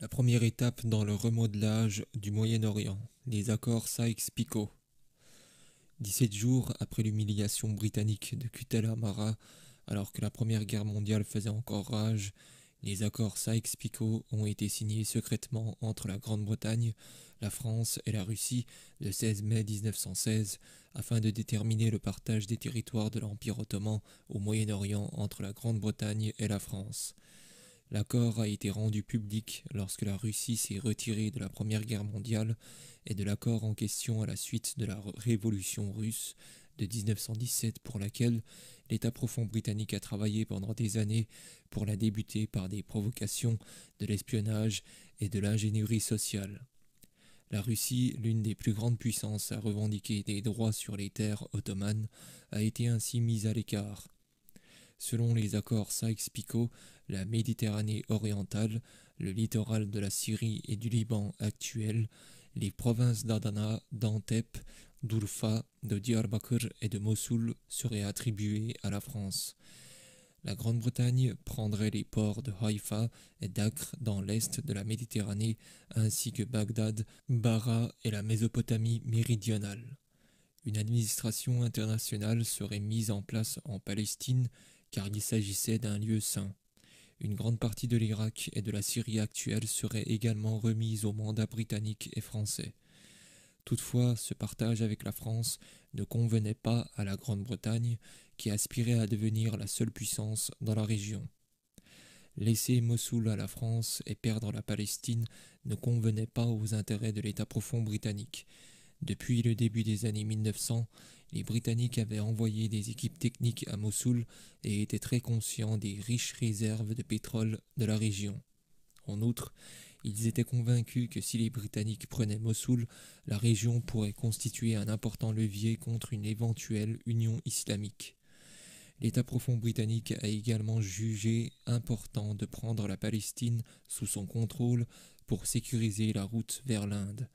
La première étape dans le remodelage du Moyen-Orient, les accords Sykes-Picot. 17 jours après l'humiliation britannique de Kutala Mara alors que la Première Guerre mondiale faisait encore rage, les accords Sykes-Picot ont été signés secrètement entre la Grande-Bretagne, la France et la Russie le 16 mai 1916 afin de déterminer le partage des territoires de l'Empire ottoman au Moyen-Orient entre la Grande-Bretagne et la France. L'accord a été rendu public lorsque la Russie s'est retirée de la Première Guerre mondiale et de l'accord en question à la suite de la Révolution russe de 1917 pour laquelle l'État profond britannique a travaillé pendant des années pour la débuter par des provocations, de l'espionnage et de l'ingénierie sociale. La Russie, l'une des plus grandes puissances à revendiquer des droits sur les terres ottomanes, a été ainsi mise à l'écart. Selon les accords Sykes-Picot, la Méditerranée orientale, le littoral de la Syrie et du Liban actuel, les provinces d'Adana, d'Antep, d'Ulfa, de Diyarbakir et de Mossoul seraient attribuées à la France. La Grande-Bretagne prendrait les ports de Haïfa et d'Acre dans l'est de la Méditerranée, ainsi que Bagdad, Bara et la Mésopotamie méridionale. Une administration internationale serait mise en place en Palestine car il s'agissait d'un lieu saint. Une grande partie de l'Irak et de la Syrie actuelle serait également remise au mandat britannique et français. Toutefois, ce partage avec la France ne convenait pas à la Grande-Bretagne, qui aspirait à devenir la seule puissance dans la région. Laisser Mossoul à la France et perdre la Palestine ne convenait pas aux intérêts de l'État profond britannique. Depuis le début des années 1900, les Britanniques avaient envoyé des équipes techniques à Mossoul et étaient très conscients des riches réserves de pétrole de la région. En outre, ils étaient convaincus que si les Britanniques prenaient Mossoul, la région pourrait constituer un important levier contre une éventuelle union islamique. L'État profond britannique a également jugé important de prendre la Palestine sous son contrôle pour sécuriser la route vers l'Inde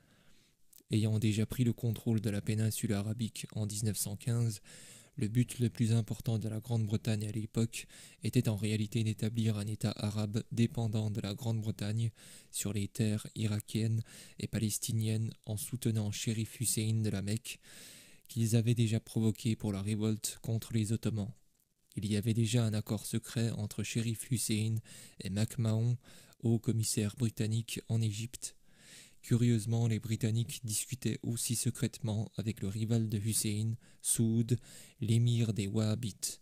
ayant déjà pris le contrôle de la péninsule arabique en 1915, le but le plus important de la Grande-Bretagne à l'époque était en réalité d'établir un État arabe dépendant de la Grande-Bretagne sur les terres irakiennes et palestiniennes en soutenant Shérif Hussein de la Mecque, qu'ils avaient déjà provoqué pour la révolte contre les Ottomans. Il y avait déjà un accord secret entre Shérif Hussein et MacMahon, haut commissaire britannique en Égypte, Curieusement, les Britanniques discutaient aussi secrètement avec le rival de Hussein, Soud, l'émir des Wahhabites.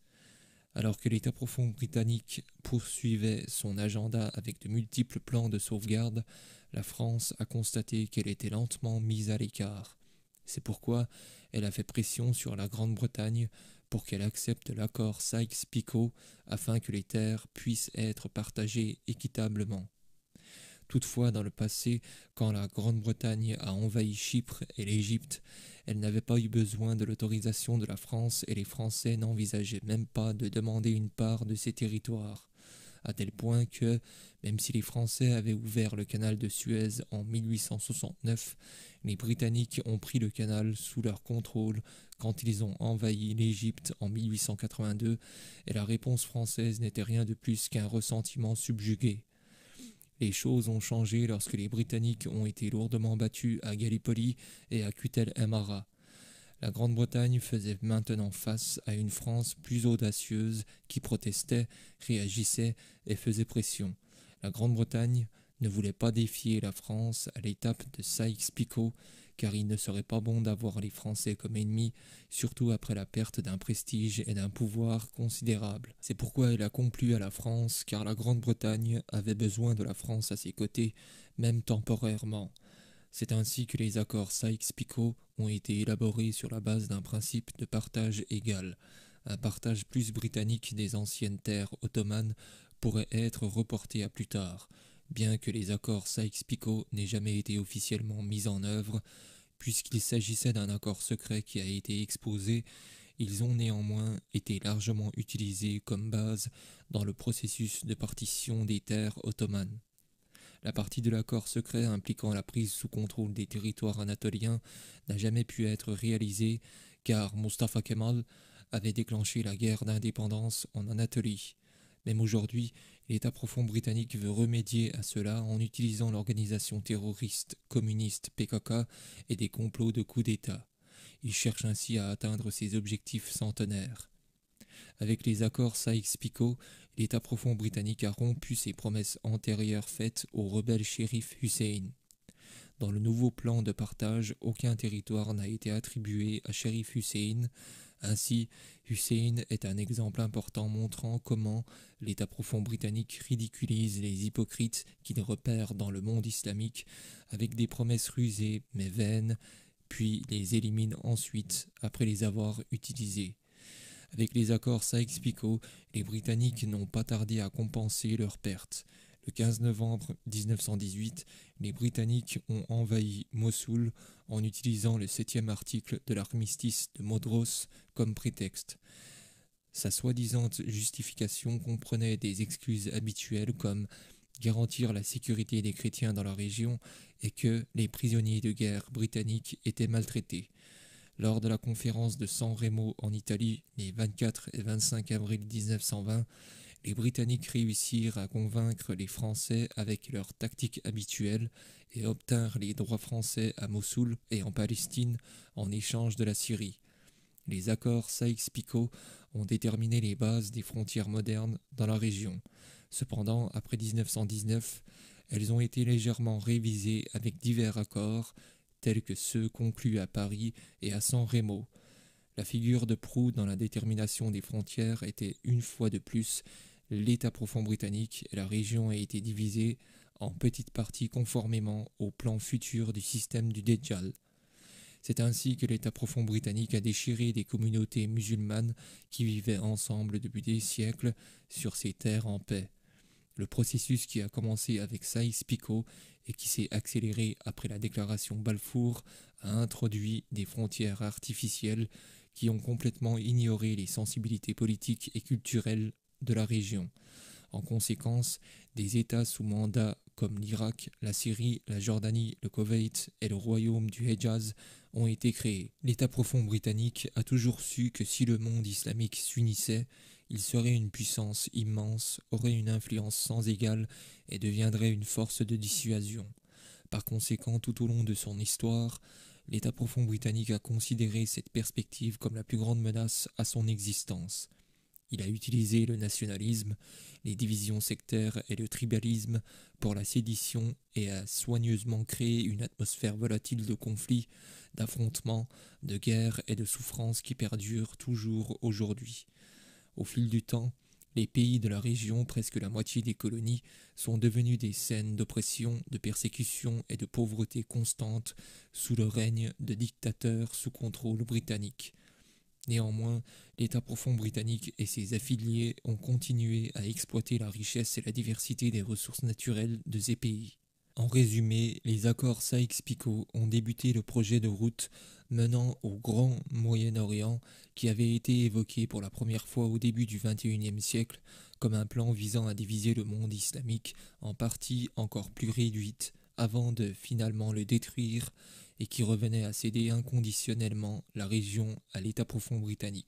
Alors que l'État profond britannique poursuivait son agenda avec de multiples plans de sauvegarde, la France a constaté qu'elle était lentement mise à l'écart. C'est pourquoi elle a fait pression sur la Grande-Bretagne pour qu'elle accepte l'accord Sykes-Picot afin que les terres puissent être partagées équitablement. Toutefois, dans le passé, quand la Grande-Bretagne a envahi Chypre et l'Égypte, elle n'avait pas eu besoin de l'autorisation de la France et les Français n'envisageaient même pas de demander une part de ces territoires, à tel point que, même si les Français avaient ouvert le canal de Suez en 1869, les Britanniques ont pris le canal sous leur contrôle quand ils ont envahi l'Égypte en 1882, et la réponse française n'était rien de plus qu'un ressentiment subjugué. Les choses ont changé lorsque les Britanniques ont été lourdement battus à Gallipoli et à kutel Emara. La Grande-Bretagne faisait maintenant face à une France plus audacieuse qui protestait, réagissait et faisait pression. La Grande-Bretagne ne voulait pas défier la France à l'étape de Sykes-Picot car il ne serait pas bon d'avoir les Français comme ennemis, surtout après la perte d'un prestige et d'un pouvoir considérable. C'est pourquoi il a conclu à la France, car la Grande-Bretagne avait besoin de la France à ses côtés, même temporairement. C'est ainsi que les accords Sykes-Picot ont été élaborés sur la base d'un principe de partage égal. Un partage plus britannique des anciennes terres ottomanes pourrait être reporté à plus tard. Bien que les accords Sykes-Picot n'aient jamais été officiellement mis en œuvre, Puisqu'il s'agissait d'un accord secret qui a été exposé, ils ont néanmoins été largement utilisés comme base dans le processus de partition des terres ottomanes. La partie de l'accord secret impliquant la prise sous contrôle des territoires anatoliens n'a jamais pu être réalisée car Mustafa Kemal avait déclenché la guerre d'indépendance en Anatolie. Même aujourd'hui, l'État profond britannique veut remédier à cela en utilisant l'organisation terroriste communiste PKK et des complots de coups d'État. Il cherche ainsi à atteindre ses objectifs centenaires. Avec les accords Sykes-Picot, l'État profond britannique a rompu ses promesses antérieures faites au rebelle shérif Hussein. Dans le nouveau plan de partage, aucun territoire n'a été attribué à shérif Hussein, ainsi, Hussein est un exemple important montrant comment l'État profond britannique ridiculise les hypocrites qu'il repère dans le monde islamique avec des promesses rusées mais vaines, puis les élimine ensuite après les avoir utilisés. Avec les accords Sykes-Picot, les Britanniques n'ont pas tardé à compenser leurs pertes. Le 15 novembre 1918, les Britanniques ont envahi Mossoul en utilisant le septième article de l'armistice de Modros comme prétexte. Sa soi-disant justification comprenait des excuses habituelles comme garantir la sécurité des chrétiens dans la région et que les prisonniers de guerre britanniques étaient maltraités. Lors de la conférence de San Remo en Italie les 24 et 25 avril 1920, les Britanniques réussirent à convaincre les Français avec leur tactique habituelle et obtinrent les droits français à Mossoul et en Palestine en échange de la Syrie. Les accords Sykes-Picot ont déterminé les bases des frontières modernes dans la région. Cependant, après 1919, elles ont été légèrement révisées avec divers accords, tels que ceux conclus à Paris et à San Remo. La figure de proue dans la détermination des frontières était une fois de plus l'État profond britannique et la région a été divisée en petites parties conformément au plan futur du système du Dajjal. C'est ainsi que l'État profond britannique a déchiré des communautés musulmanes qui vivaient ensemble depuis des siècles sur ces terres en paix. Le processus qui a commencé avec Saïs-Picot et qui s'est accéléré après la déclaration Balfour a introduit des frontières artificielles qui ont complètement ignoré les sensibilités politiques et culturelles de la région. En conséquence, des États sous mandat comme l'Irak, la Syrie, la Jordanie, le Koweït et le royaume du Hejaz ont été créés. L'État profond britannique a toujours su que si le monde islamique s'unissait, il serait une puissance immense, aurait une influence sans égale et deviendrait une force de dissuasion. Par conséquent, tout au long de son histoire, l'État profond britannique a considéré cette perspective comme la plus grande menace à son existence. Il a utilisé le nationalisme, les divisions sectaires et le tribalisme pour la sédition et a soigneusement créé une atmosphère volatile de conflits, d'affrontements, de guerres et de souffrances qui perdurent toujours aujourd'hui. Au fil du temps, les pays de la région, presque la moitié des colonies, sont devenus des scènes d'oppression, de persécution et de pauvreté constante sous le règne de dictateurs sous contrôle britannique. Néanmoins, l'État profond britannique et ses affiliés ont continué à exploiter la richesse et la diversité des ressources naturelles de ces pays. En résumé, les accords Sykes-Picot ont débuté le projet de route menant au Grand Moyen-Orient qui avait été évoqué pour la première fois au début du XXIe siècle comme un plan visant à diviser le monde islamique en parties encore plus réduites avant de finalement le détruire et qui revenait à céder inconditionnellement la région à l'État profond britannique.